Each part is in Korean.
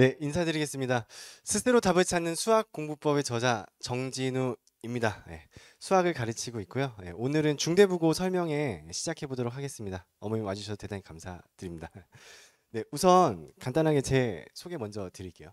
네, 인사드리겠습니다. 스스로 답을 찾는 수학 공부법의 저자 정진우입니다. 네, 수학을 가르치고 있고요. 네, 오늘은 중대부고 설명회 시작해 보도록 하겠습니다. 어머님 와주셔서 대단히 감사드립니다. 네, 우선 간단하게 제 소개 먼저 드릴게요.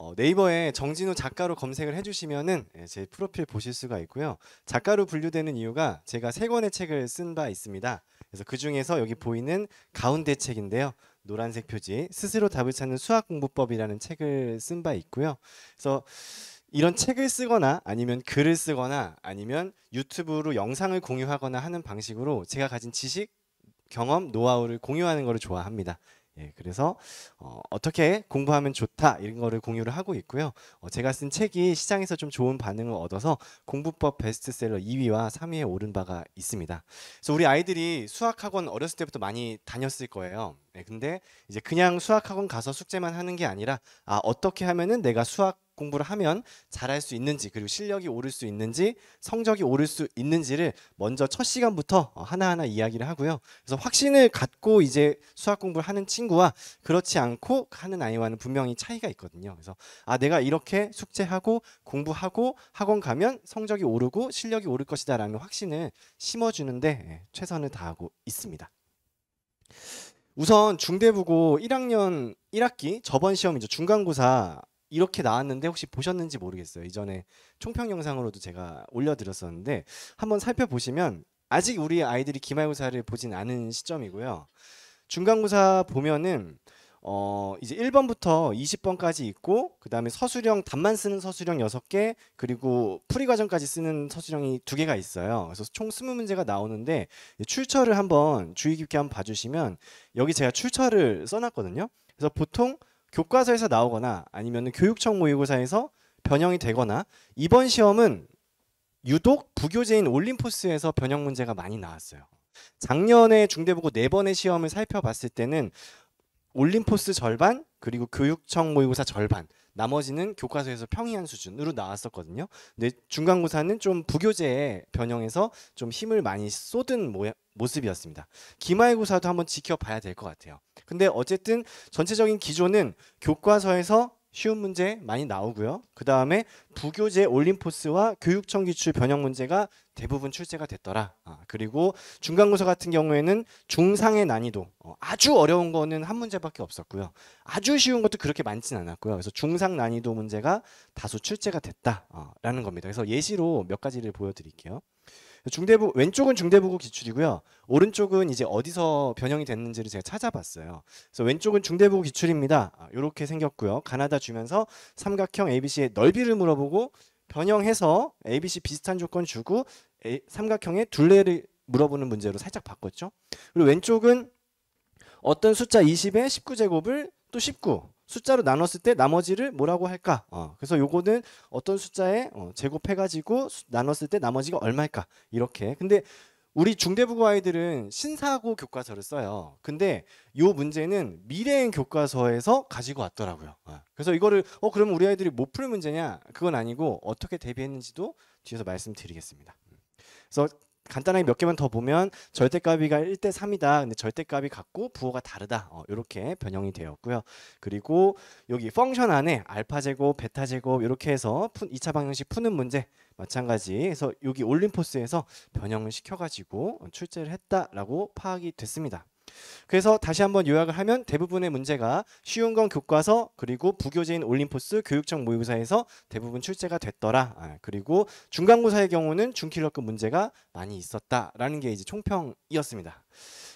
어, 네이버에 정진우 작가로 검색을 해주시면은 네, 제 프로필 보실 수가 있고요. 작가로 분류되는 이유가 제가 세 권의 책을 쓴 바 있습니다. 그래서 그 중에서 여기 보이는 가운데 책인데요. 노란색 표지 스스로 답을 찾는 수학 공부법이라는 책을 쓴 바 있고요. 그래서 이런 책을 쓰거나 아니면 글을 쓰거나 아니면 유튜브로 영상을 공유하거나 하는 방식으로 제가 가진 지식, 경험, 노하우를 공유하는 것을 좋아합니다. 예, 그래서 어, 떻게 공부하면 좋다 이런 거를 공유를 하고 있고요. 어, 제가 쓴 책이 시장에서 좀 좋은 반응을 얻어서 공부법 베스트셀러 2위와 3위에 오른 바가 있습니다. 그래서 우리 아이들이 수학학원 어렸을 때부터 많이 다녔을 거예요. 예, 근데 이제 그냥 수학학원 가서 숙제만 하는 게 아니라 아 어떻게 하면은 내가 수학 공부를 하면 잘할 수 있는지 그리고 실력이 오를 수 있는지 성적이 오를 수 있는지를 먼저 첫 시간부터 어, 하나하나 이야기를 하고요. 그래서 확신을 갖고 이제 수학 공부를 하는 친구와 그렇지 않고 하는 아이와는 분명히 차이가 있거든요. 그래서 아 내가 이렇게 숙제하고 공부하고 학원 가면 성적이 오르고 실력이 오를 것이다라는 확신을 심어주는데 예, 최선을 다하고 있습니다. 우선 중대부고 1학년 1학기 저번 시험이죠. 중간고사 이렇게 나왔는데 혹시 보셨는지 모르겠어요. 이전에 총평 영상으로도 제가 올려드렸었는데 한번 살펴보시면 아직 우리 아이들이 기말고사를 보진 않은 시점이고요. 중간고사 보면은 어 이제 1번부터 20번까지 있고 그다음에 서술형 답만 쓰는 서술형 6개 그리고 풀이 과정까지 쓰는 서술형이 2개가 있어요. 그래서 총 20문제가 나오는데 출처를 한번 주의 깊게 한번 봐 주시면 여기 제가 출처를 써 놨거든요. 그래서 보통 교과서에서 나오거나 아니면 교육청 모의고사에서 변형이 되거나 이번 시험은 유독 부교재인 올림포스에서 변형 문제가 많이 나왔어요. 작년에 중대보고 네 번의 시험을 살펴봤을 때는 올림포스 절반 그리고 교육청 모의고사 절반 나머지는 교과서에서 평이한 수준으로 나왔었거든요. 근데 중간고사는 좀 부교재에 변형해서 좀 힘을 많이 쏟은 모양, 모습이었습니다. 기말고사도 한번 지켜봐야 될 것 같아요. 근데 어쨌든 전체적인 기조는 교과서에서 쉬운 문제 많이 나오고요. 그 다음에 부교재 올림포스와 교육청 기출 변형 문제가 대부분 출제가 됐더라. 아, 그리고 중간고사 같은 경우에는 중상의 난이도 어, 아주 어려운 거는 한 문제밖에 없었고요. 아주 쉬운 것도 그렇게 많지는 않았고요. 그래서 중상 난이도 문제가 다소 출제가 됐다라는 겁니다. 그래서 예시로 몇 가지를 보여드릴게요. 중대부 왼쪽은 중대부구 기출이고요. 오른쪽은 이제 어디서 변형이 됐는지를 제가 찾아봤어요. 그래서 왼쪽은 중대부구 기출입니다. 이렇게 아, 생겼고요. 가나다 주면서 삼각형 ABC의 넓이를 물어보고 변형해서 ABC 비슷한 조건 주고 삼각형의 둘레를 물어보는 문제로 살짝 바꿨죠. 그리고 왼쪽은 어떤 숫자 2 0에 19제곱을 또19 숫자로 나눴을 때 나머지를 뭐라고 할까? 어, 그래서 요거는 어떤 숫자에 어, 제곱해가지고 수, 나눴을 때 나머지가 얼마일까? 이렇게. 근데 우리 중대부고 아이들은 신사고 교과서를 써요. 근데 요 문제는 미래행 교과서에서 가지고 왔더라고요. 어, 그래서 이거를 어 그러면 우리 아이들이 못풀 뭐 문제냐? 그건 아니고 어떻게 대비했는지도 뒤에서 말씀드리겠습니다. 음. 그래서 간단하게 몇 개만 더 보면 절대값이가 1대 3이다. 근데 절대값이 같고 부호가 다르다. 이렇게 어, 변형이 되었고요. 그리고 여기 펑션 안에 알파 제곱, 베타 제곱 이렇게 해서 푼 2차 방정식 푸는 문제 마찬가지 해서 여기 올림포스에서 변형을 시켜가지고 출제를 했다라고 파악이 됐습니다. 그래서 다시 한번 요약을 하면 대부분의 문제가 쉬운 건 교과서 그리고 부교재인 올림포스 교육청 모의고사에서 대부분 출제가 됐더라. 아, 그리고 중간고사의 경우는 중킬러급 문제가 많이 있었다라는 게 이제 총평이었습니다.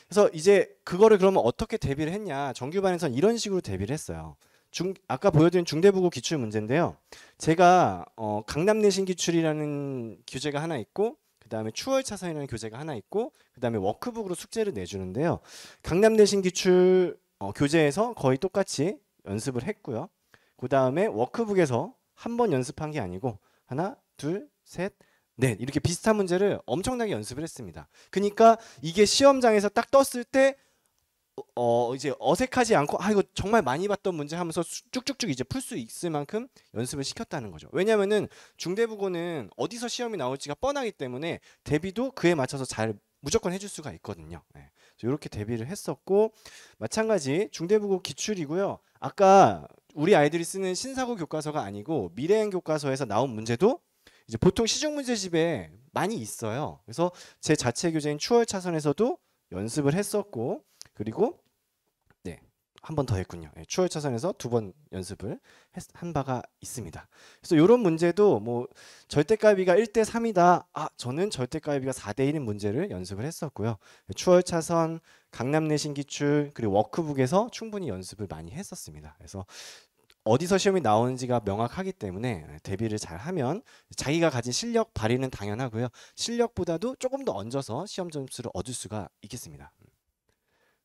그래서 이제 그거를 그러면 어떻게 대비를 했냐? 정규반에선 이런 식으로 대비를 했어요. 중, 아까 보여드린 중대부고 기출 문제인데요. 제가 어, 강남 내신 기출이라는 교재가 하나 있고 그 다음에 추월 차선이라는 교재가 하나 있고 그 다음에 워크북으로 숙제를 내주는데요. 강남대신 기출 어, 교재에서 거의 똑같이 연습을 했고요. 그 다음에 워크북에서 한 번 연습한 게 아니고 하나, 둘, 셋, 넷 이렇게 비슷한 문제를 엄청나게 연습을 했습니다. 그러니까 이게 시험장에서 딱 떴을 때 어, 어 이제 어색하지 않고 아 이거 정말 많이 봤던 문제 하면서 쭉쭉쭉 이제 풀 수 있을 만큼 연습을 시켰다는 거죠. 왜냐면은 중대부고는 어디서 시험이 나올지가 뻔하기 때문에 대비도 그에 맞춰서 잘 무조건 해줄 수가 있거든요. 네. 이렇게 대비를 했었고 마찬가지 중대부고 기출이고요. 아까 우리 아이들이 쓰는 신사고 교과서가 아니고 미래행 교과서에서 나온 문제도 이제 보통 시중 문제집에 많이 있어요. 그래서 제 자체 교재인 추월 차선에서도 연습을 했었고 그리고 네, 한 번 더 했군요. 네, 추월 차선에서 두 번 연습을 했, 한 바가 있습니다. 그래서 이런 문제도 뭐절대가비가 1대 3이다. 아, 저는 절대가비가 4대 1인 문제를 연습을 했었고요. 예, 추월 차선, 강남 내신 기출 그리고 워크북에서 충분히 연습을 많이 했었습니다. 그래서 어디서 시험이 나오는지가 명확하기 때문에 예, 대비를 잘 하면 자기가 가진 실력 발휘는 당연하고요. 실력보다도 조금 더 얹어서 시험 점수를 얻을 수가 있겠습니다.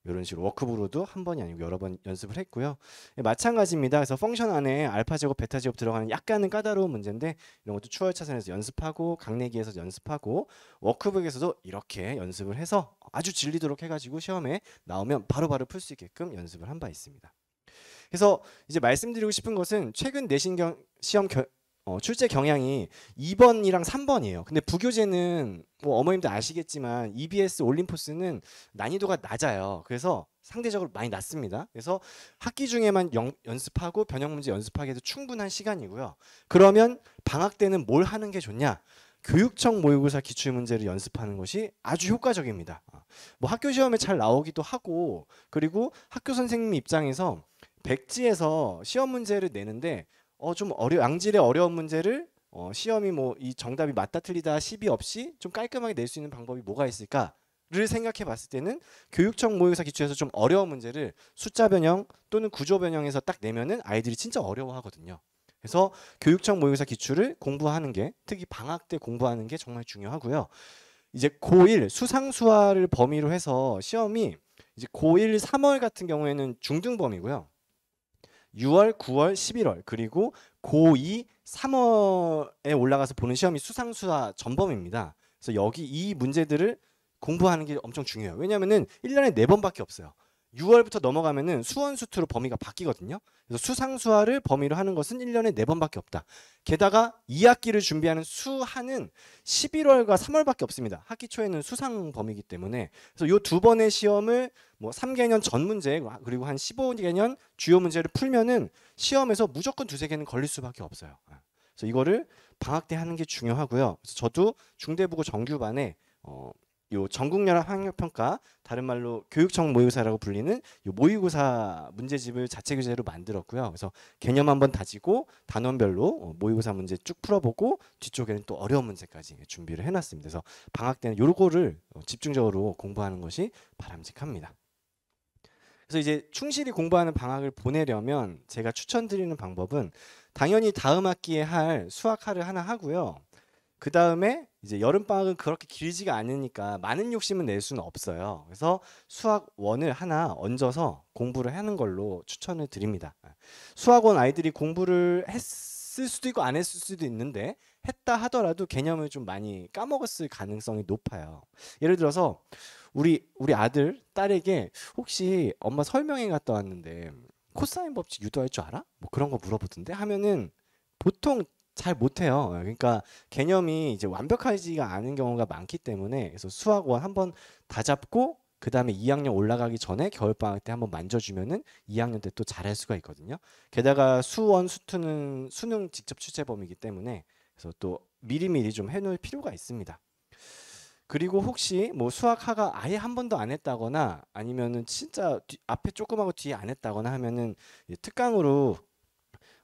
이런 식으로 워크브로도 한 번이 아니고 여러 번 연습을 했고요. 예, 마찬가지입니다. 그래서 펑션 안에 알파 제곱, 베타 제곱 들어가는 약간은 까다로운 문제인데 이런 것도 추월 차선에서 연습하고 강내기에서 연습하고 워크북에서도 이렇게 연습을 해서 아주 질리도록 해가지고 시험에 나오면 바로바로 풀 수 있게끔 연습을 한 바 있습니다. 그래서 이제 말씀드리고 싶은 것은 최근 내신경 시험 어, 출제 경향이 2번이랑 3번이에요. 근데 부교재는 뭐 어머님도 아시겠지만 EBS 올림포스는 난이도가 낮아요. 그래서 상대적으로 많이 낮습니다. 그래서 학기 중에만 영, 연습하고 변형 문제 연습하기에도 충분한 시간이고요. 그러면 방학 때는 뭘 하는 게 좋냐? 교육청 모의고사 기출문제를 연습하는 것이 아주 효과적입니다. 어, 뭐 학교 시험에 잘 나오기도 하고 그리고 학교 선생님 입장에서 백지에서 시험 문제를 내는데 어좀 어려 양질의 어려운 문제를 어 시험이 뭐 이 정답이 맞다 틀리다 시비 없이 좀 깔끔하게 낼 수 있는 방법이 뭐가 있을까? 를 생각해 봤을 때는 교육청 모의고사 기출에서 좀 어려운 문제를 숫자 변형 또는 구조 변형에서 딱 내면은 아이들이 진짜 어려워하거든요. 그래서 교육청 모의고사 기출을 공부하는 게 특히 방학 때 공부하는 게 정말 중요하고요. 이제 고1 수상수화를 범위로 해서 시험이 이제 고1 3월 같은 경우에는 중등범위고요 6월, 9월, 1 1월 그리고 고2 3월에 올라가서 보는 시험이 수상수와 전범입니다. 그래서 여기 이 문제들을 공부하는 게 엄청 중요해요. 왜냐면은 1년에 4번밖에 없어요. 6월부터 넘어가면은 수원수투로 범위가 바뀌거든요. 그래서 수상수화를 범위로 하는 것은 1년에 4번밖에 없다. 게다가 2학기를 준비하는 수하는 11월과 3월밖에 없습니다. 학기 초에는 수상 범위이기 때문에 그래서 요 두 번의 시험을 뭐 3개년 전 문제 그리고 한 15개년 주요 문제를 풀면은 시험에서 무조건 두세 개는 걸릴 수밖에 없어요. 예. 그래서 이거를 방학 때 하는 게 중요하고요. 그래서 저도 중대부고 정규반에 어요 전국연합 학력평가 다른 말로 교육청 모의고사라고 불리는 요 모의고사 문제집을 자체 교재로 만들었고요. 그래서 개념 한번 다지고 단원별로 어, 모의고사 문제 쭉 풀어보고 뒤쪽에는 또 어려운 문제까지 준비를 해놨습니다. 그래서 방학 때는 요거를 어, 집중적으로 공부하는 것이 바람직합니다. 그래서 이제 충실히 공부하는 방학을 보내려면 제가 추천드리는 방법은 당연히 다음 학기에 할 수학화를 하나 하고요. 그 다음에 이제 여름방학은 그렇게 길지가 않으니까 많은 욕심은 낼 수는 없어요. 그래서 수학원을 하나 얹어서 공부를 하는 걸로 추천을 드립니다. 수학원 아이들이 공부를 했을 수도 있고 안 했을 수도 있는데 했다 하더라도 개념을 좀 많이 까먹었을 가능성이 높아요. 예를 들어서 우리 우리 아들 딸에게 혹시 엄마 설명회 갔다 왔는데 코사인 법칙 유도할 줄 알아? 뭐 그런 거 물어보던데 하면은 보통 잘 못해요. 그러니까 개념이 이제 완벽하지가 않은 경우가 많기 때문에 그래서 수학원 한번 다 잡고 그 다음에 2학년 올라가기 전에 겨울방학 때 한번 만져주면은 2학년 때 또 잘할 수가 있거든요. 게다가 수원, 수투는 수능 직접 출제범이기 때문에 그래서 또 미리미리 좀 해놓을 필요가 있습니다. 그리고 혹시 뭐 수학하가 아예 한 번도 안 했다거나 아니면은 진짜 뒤, 앞에 조금하고 뒤에 안 했다거나 하면은 특강으로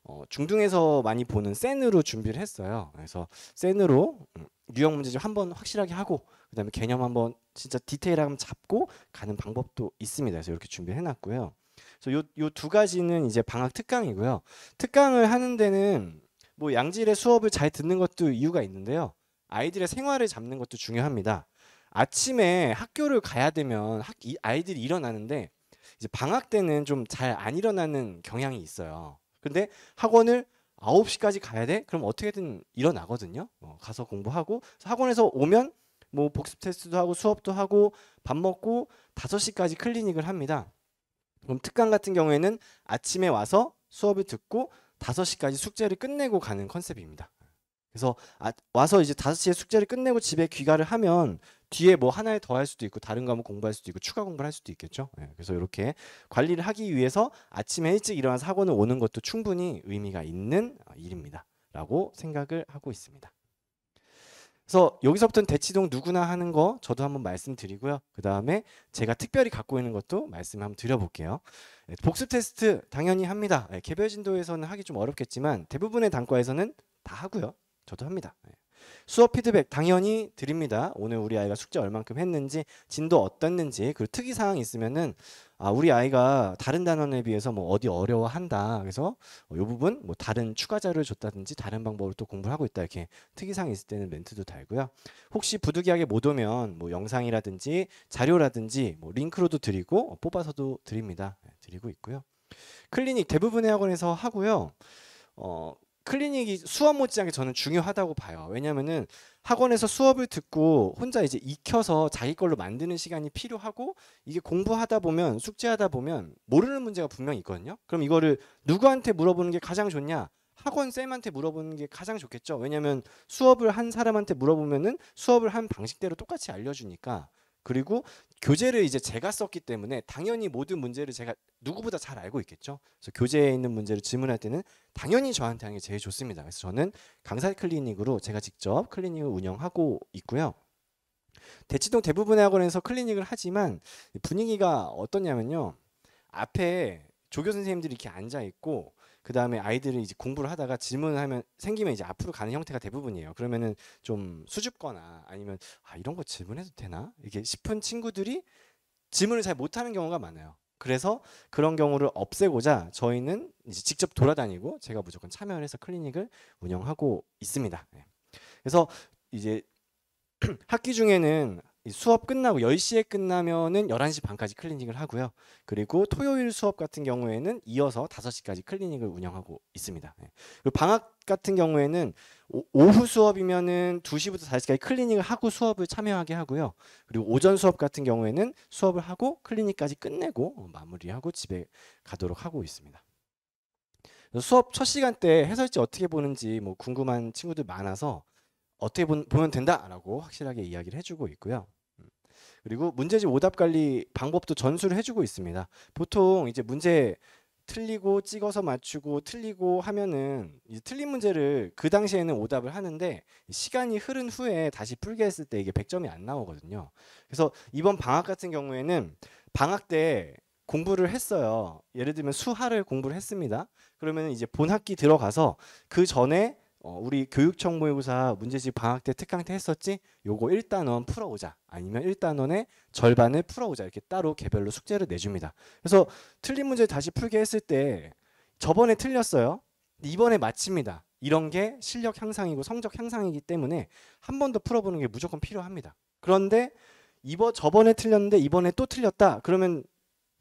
어, 중등에서 많이 보는 센으로 준비를 했어요. 그래서 센으로 음, 유형 문제집 한번 확실하게 하고 그다음에 개념 한번 진짜 디테일하게 잡고 가는 방법도 있습니다. 그래서 이렇게 준비해 놨고요. 그래서 요두 가지는 이제 방학 특강이고요. 특강을 하는 데는 뭐 양질의 수업을 잘 듣는 것도 이유가 있는데요. 아이들의 생활을 잡는 것도 중요합니다. 아침에 학교를 가야 되면 학, 이 아이들이 일어나는데 이제 방학 때는 좀 잘 안 일어나는 경향이 있어요. 근데 학원을 9시까지 가야 돼? 그럼 어떻게든 일어나거든요. 어, 가서 공부하고 학원에서 오면 뭐 복습 테스트도 하고 수업도 하고 밥 먹고 5시까지 클리닉을 합니다. 그럼 특강 같은 경우에는 아침에 와서 수업을 듣고 5시까지 숙제를 끝내고 가는 컨셉입니다. 그래서 아, 와서 이제 5시에 숙제를 끝내고 집에 귀가를 하면 뒤에 뭐 하나에 더 할 수도 있고 다른 과목 공부할 수도 있고 추가 공부를 할 수도 있겠죠. 네, 그래서 이렇게 관리를 하기 위해서 아침에 일찍 일어나서 학원을 오는 것도 충분히 의미가 있는 어, 일입니다라고 생각을 하고 있습니다. 그래서 여기서부터는 대치동 누구나 하는 거 저도 한번 말씀드리고요. 그 다음에 제가 특별히 갖고 있는 것도 말씀 한번 드려볼게요. 예, 복습 테스트 당연히 합니다. 예, 개별 진도에서는 하기 좀 어렵겠지만 대부분의 단과에서는 다 하고요. 저도 합니다. 수업 피드백 당연히 드립니다. 오늘 우리 아이가 숙제 얼만큼 했는지 진도 어땠는지 그리고 특이 사항 이 있으면은 아 우리 아이가 다른 단원에 비해서 뭐 어디 어려워한다. 그래서 요 부분 뭐 다른 추가 자료를 줬다든지 다른 방법으로 또 공부를 하고 있다 이렇게 특이 사항 이 있을 때는 멘트도 달고요. 혹시 부득이하게 못 오면 뭐 영상이라든지 자료라든지 뭐 링크로도 드리고 뽑아서도 드립니다. 네, 드리고 있고요. 클리닉 대부분의 학원에서 하고요. 어, 클리닉이 수업 못지않게 저는 중요하다고 봐요. 왜냐면은 학원에서 수업을 듣고 혼자 이제 익혀서 자기 걸로 만드는 시간이 필요하고 이게 공부하다 보면 숙제하다 보면 모르는 문제가 분명히 있거든요. 그럼 이거를 누구한테 물어보는 게 가장 좋냐? 학원 쌤한테 물어보는 게 가장 좋겠죠. 왜냐면 수업을 한 사람한테 물어보면은 수업을 한 방식대로 똑같이 알려주니까 그리고 교재를 이제 제가 썼기 때문에 당연히 모든 문제를 제가 누구보다 잘 알고 있겠죠. 그래서 교재에 있는 문제를 질문할 때는 당연히 저한테 하는 게 제일 좋습니다. 그래서 저는 강사 클리닉으로 제가 직접 클리닉을 운영하고 있고요. 대치동 대부분의 학원에서 클리닉을 하지만 분위기가 어떠냐면요. 앞에 조교 선생님들이 이렇게 앉아 있고 그 다음에 아이들을 이제 공부를 하다가 질문하면 을 생기면 이제 앞으로 가는 형태가 대부분이에요. 그러면은 좀 수줍거나 아니면 아 이런 거 질문해도 되나 이게 싶은 친구들이 질문을 잘 못하는 경우가 많아요. 그래서 그런 경우를 없애고자 저희는 이제 직접 돌아다니고 제가 무조건 참여를 해서 클리닉을 운영하고 있습니다. 네. 그래서 이제 학기 중에는 수업 끝나고 10시에 끝나면은 11시 반까지 클리닉을 하고요. 그리고 토요일 수업 같은 경우에는 이어서 5시까지 클리닉을 운영하고 있습니다. 네. 방학 같은 경우에는 오후 수업이면은 2시부터 4시까지 클리닉을 하고 수업을 참여하게 하고요. 그리고 오전 수업 같은 경우에는 수업을 하고 클리닉까지 끝내고 마무리하고 집에 가도록 하고 있습니다. 수업 첫 시간 때 해설지 어떻게 보는지 뭐 궁금한 친구들 많아서 어떻게 보, 보면 된다라고 확실하게 이야기를 해주고 있고요. 그리고 문제집 오답 관리 방법도 전수를 해주고 있습니다. 보통 이제 문제 틀리고 찍어서 맞추고 틀리고 하면은 틀린 문제를 그 당시에는 오답을 하는데 시간이 흐른 후에 다시 풀게 했을 때 이게 100점이 안 나오거든요. 그래서 이번 방학 같은 경우에는 방학 때 공부를 했어요. 예를 들면 수화를 공부를 했습니다. 그러면 이제 본 학기 들어가서 그 전에 어, 우리 교육청 모의고사 문제집 방학 때 특강 때 했었지? 요거 1단원 풀어오자. 아니면 1단원의 절반을 풀어오자. 이렇게 따로 개별로 숙제를 내줍니다. 그래서 틀린 문제 다시 풀게 했을 때 저번에 틀렸어요. 이번에 마칩니다. 이런 게 실력 향상이고 성적 향상이기 때문에 한 번 더 풀어보는 게 무조건 필요합니다. 그런데 이번 저번에 틀렸는데 이번에 또 틀렸다. 그러면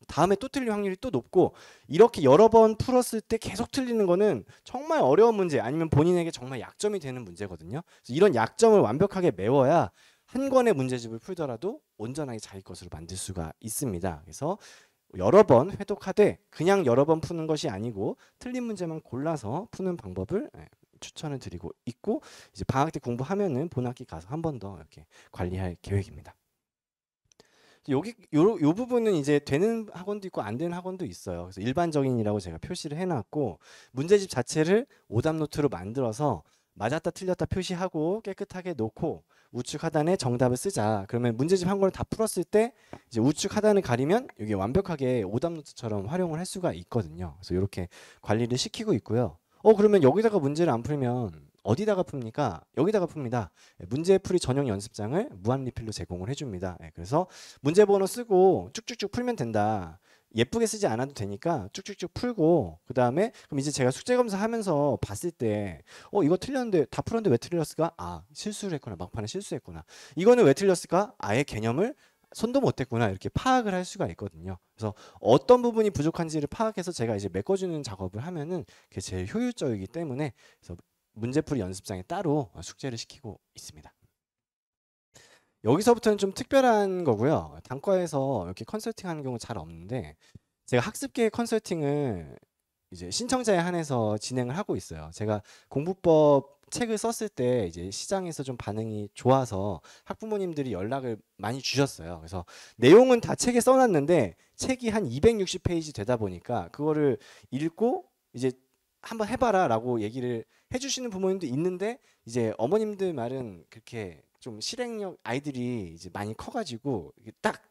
다음에 또 틀릴 확률이 또 높고 이렇게 여러 번 풀었을 때 계속 틀리는 거는 정말 어려운 문제 아니면 본인에게 정말 약점이 되는 문제거든요. 이런 약점을 완벽하게 메워야 한 권의 문제집을 풀더라도 온전하게 자기 것으로 만들 수가 있습니다. 그래서 여러 번 회독하되 그냥 여러 번 푸는 것이 아니고 틀린 문제만 골라서 푸는 방법을 예, 추천을 드리고 있고 이제 방학 때 공부하면은 본학기 가서 한 번 더 이렇게 관리할 계획입니다. 여기 요, 요 부분은 이제 되는 학원도 있고 안 되는 학원도 있어요. 그래서 일반적인이라고 제가 표시를 해놨고 문제집 자체를 오답 노트로 만들어서 맞았다 틀렸다 표시하고 깨끗하게 놓고 우측 하단에 정답을 쓰자. 그러면 문제집 한 권을 다 풀었을 때 이제 우측 하단을 가리면 이게 완벽하게 오답 노트처럼 활용을 할 수가 있거든요. 그래서 이렇게 관리를 시키고 있고요. 어 그러면 여기다가 문제를 안 풀면 어디다가 풉니까? 여기다가 풉니다. 예, 문제 풀이 전용 연습장을 무한 리필로 제공을 해줍니다. 예, 그래서 문제 번호 쓰고 쭉쭉쭉 풀면 된다. 예쁘게 쓰지 않아도 되니까 쭉쭉쭉 풀고 그 다음에 그럼 이제 제가 숙제 검사하면서 봤을 때 어 이거 틀렸는데 다 풀었는데 왜 틀렸을까? 아 실수를 했구나 막판에 실수했구나 이거는 왜 틀렸을까? 아예 개념을 손도 못했구나 이렇게 파악을 할 수가 있거든요. 그래서 어떤 부분이 부족한지를 파악해서 제가 이제 메꿔주는 작업을 하면은 그게 제일 효율적이기 때문에 그래서 문제풀이 연습장에 따로 숙제를 시키고 있습니다. 여기서부터는 좀 특별한 거고요. 단과에서 이렇게 컨설팅 하는 경우 잘 없는데 제가 학습계 컨설팅을 이제 신청자에 한해서 진행을 하고 있어요. 제가 공부법 책을 썼을 때 이제 시장에서 좀 반응이 좋아서 학부모님들이 연락을 많이 주셨어요. 그래서 내용은 다 책에 써놨는데 책이 한 260페이지 되다 보니까 그거를 읽고 이제 한번 해봐라라고 얘기를 해주시는 부모님도 있는데 이제 어머님들 말은 그렇게 좀 실행력 아이들이 이제 많이 커가지고 딱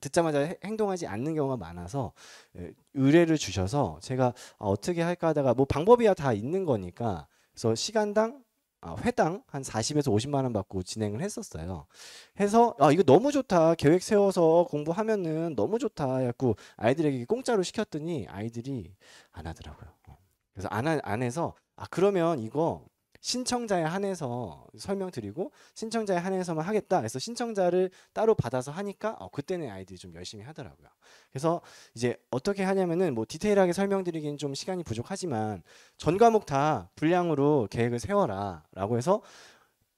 듣자마자 행동하지 않는 경우가 많아서 의뢰를 주셔서 제가 아, 어떻게 할까 하다가 뭐 방법이야 다 있는 거니까 그래서 시간당 아, 회당 한 40에서 50만 원 받고 진행을 했었어요. 해서 아 이거 너무 좋다 계획 세워서 공부하면은 너무 좋다 해갖고 아이들에게 공짜로 시켰더니 아이들이 안 하더라고요. 그래서 안, 안에서 아 그러면 이거 신청자에 한해서 설명드리고 신청자에 한해서만 하겠다 그래서 신청자를 따로 받아서 하니까 어, 그때는 아이들이 좀 열심히 하더라고요 그래서 이제 어떻게 하냐면은 뭐 디테일하게 설명드리기는 좀 시간이 부족하지만 전 과목 다 분량으로 계획을 세워라 라고 해서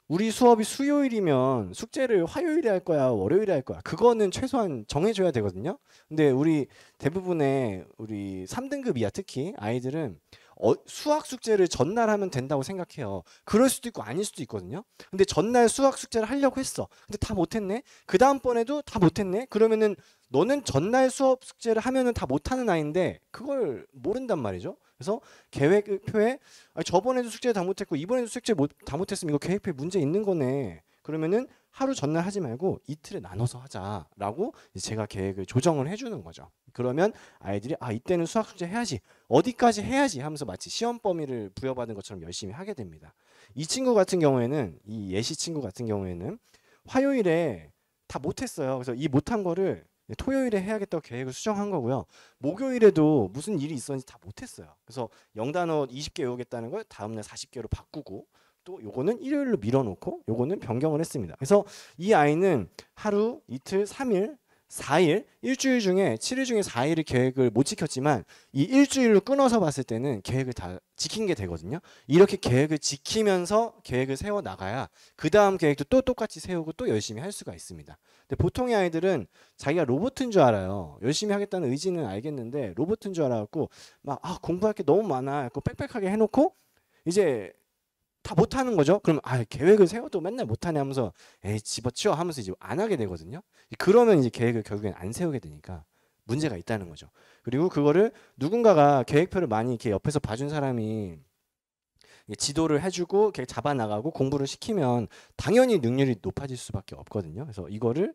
우리 수업이 수요일이면 숙제를 화요일에 할 거야 월요일에 할 거야 그거는 최소한 정해줘야 되거든요 근데 우리 대부분의 우리 3등급 이야 특히 아이들은 어, 수학 숙제를 전날 하면 된다고 생각해요. 그럴 수도 있고 아닐 수도 있거든요. 근데 전날 수학 숙제를 하려고 했어. 근데 다 못했네. 그 다음번에도 다 못했네. 그러면은 너는 전날 수업 숙제를 하면은 다 못하는 아이인데 그걸 모른단 말이죠. 그래서 계획표에 아 저번에도 숙제 다 못했고 이번에도 숙제 못, 다 못했으면 이거 계획표에 문제 있는 거네. 그러면은 하루 전날 하지 말고 이틀에 나눠서 하자라고 제가 계획을 조정을 해주는 거죠. 그러면 아이들이 아 이때는 수학 숙제 해야지 어디까지 음. 해야지 하면서 마치 시험 범위를 부여받은 것처럼 열심히 하게 됩니다. 이 친구 같은 경우에는 이 예시 친구 같은 경우에는 화요일에 다 못했어요. 그래서 이 못한 거를 토요일에 해야겠다고 계획을 수정한 거고요. 목요일에도 무슨 일이 있었는지 다 못했어요. 그래서 영단어 20개 외우겠다는 걸 다음날 40개로 바꾸고 또 요거는 일요일로 밀어놓고 요거는 변경을 했습니다. 그래서 이 아이는 하루, 이틀, 삼일 4일, 일주일 중에 7일 중에 4일을 계획을 못 지켰지만 이 일주일로 끊어서 봤을 때는 계획을 다 지킨 게 되거든요. 이렇게 계획을 지키면서 계획을 세워 나가야 그 다음 계획도 또 똑같이 세우고 또 열심히 할 수가 있습니다. 근데 보통의 아이들은 자기가 로봇인 줄 알아요. 열심히 하겠다는 의지는 알겠는데 로봇인 줄 알아갖고 막 아, 공부할 게 너무 많아. 그 빽빽하게 해놓고 이제 다 못하는 거죠. 그럼 아 계획을 세워도 맨날 못하냐 하면서 에이 집어치워 하면서 이제 안 하게 되거든요. 그러면 이제 계획을 결국엔 안 세우게 되니까 문제가 있다는 거죠. 그리고 그거를 누군가가 계획표를 많이 이렇게 옆에서 봐준 사람이 지도를 해주고 잡아 나가고 공부를 시키면 당연히 능률이 높아질 수밖에 없거든요. 그래서 이거를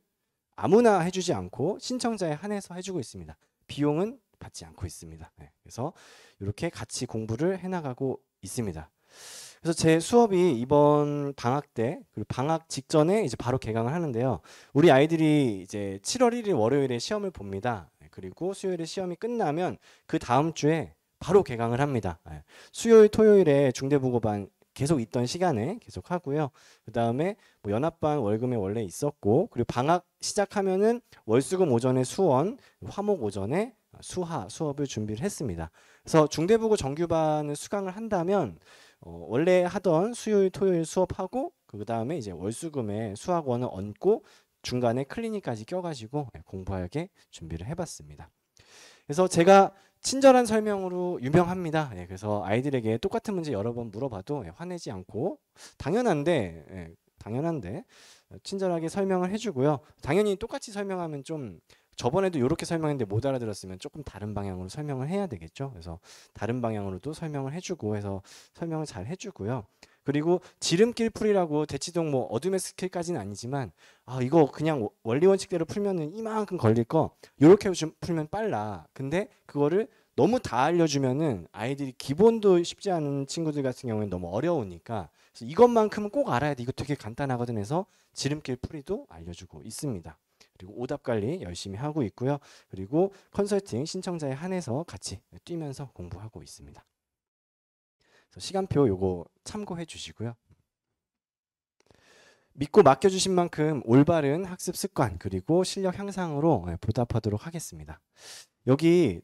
아무나 해주지 않고 신청자에 한해서 해주고 있습니다. 비용은 받지 않고 있습니다. 네. 그래서 이렇게 같이 공부를 해나가고 있습니다. 그래서 제 수업이 이번 방학 때 그리고 방학 직전에 이제 바로 개강을 하는데요. 우리 아이들이 이제 7월 1일 월요일에 시험을 봅니다. 네, 그리고 수요일에 시험이 끝나면 그 다음 주에 바로 개강을 합니다. 네, 수요일 토요일에 중대부고반 계속 있던 시간에 계속 하고요. 그 다음에 뭐 연합반 월금에 원래 있었고 그리고 방학 시작하면은 월수금 오전에 수원, 화목 오전에 수하 수업을 준비를 했습니다. 그래서 중대부고 정규반을 수강을 한다면 어, 원래 하던 수요일 토요일 수업하고 그 다음에 이제 월수금에 수학원을 얹고 중간에 클리닉까지 껴가지고 네, 공부하게 준비를 해봤습니다. 그래서 제가 친절한 설명으로 유명합니다. 예, 그래서 아이들에게 똑같은 문제 여러 번 물어봐도 예, 화내지 않고 당연한데 예, 당연한데 친절하게 설명을 해주고요. 당연히 똑같이 설명하면 좀 저번에도 이렇게 설명했는데 못 알아들었으면 조금 다른 방향으로 설명을 해야 되겠죠. 그래서 다른 방향으로도 설명을 해주고 해서 설명을 잘 해주고요. 그리고 지름길 풀이라고 대치동 뭐 어둠의 스킬까지는 아니지만 아 이거 그냥 원리 원칙대로 풀면은 이만큼 걸릴 거 이렇게 풀면 빨라. 근데 그거를 너무 다 알려주면은 아이들이 기본도 쉽지 않은 친구들 같은 경우에는 너무 어려우니까 그래서 이것만큼은 꼭 알아야 돼. 이거 되게 간단하거든 해서 지름길 풀이도 알려주고 있습니다. 그리고 오답 관리 열심히 하고 있고요. 그리고 컨설팅 신청자에 한해서 같이 뛰면서 공부하고 있습니다. 시간표 요거 참고해 주시고요. 믿고 맡겨주신 만큼 올바른 학습 습관 그리고 실력 향상으로 예, 보답하도록 하겠습니다. 여기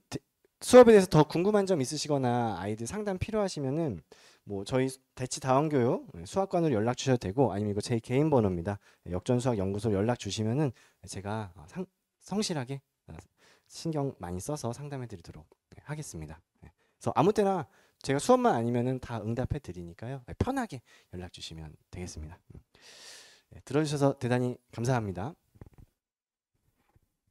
수업에 대해서 더 궁금한 점 있으시거나 아이들 상담 필요하시면은 뭐 저희 대치 다원교육 예, 수학관으로 연락 주셔도 되고 아니면 이거 제 개인 번호입니다. 예, 역전수학 연구소 연락 주시면은 제가 어, 상, 성실하게 어, 신경 많이 써서 상담해 드리도록 네, 하겠습니다. 네. 그래서 아무 때나 제가 수업만 아니면은 다 응답해 드리니까요. 네, 편하게 연락 주시면 되겠습니다. 음. 들어주셔서 대단히 감사합니다.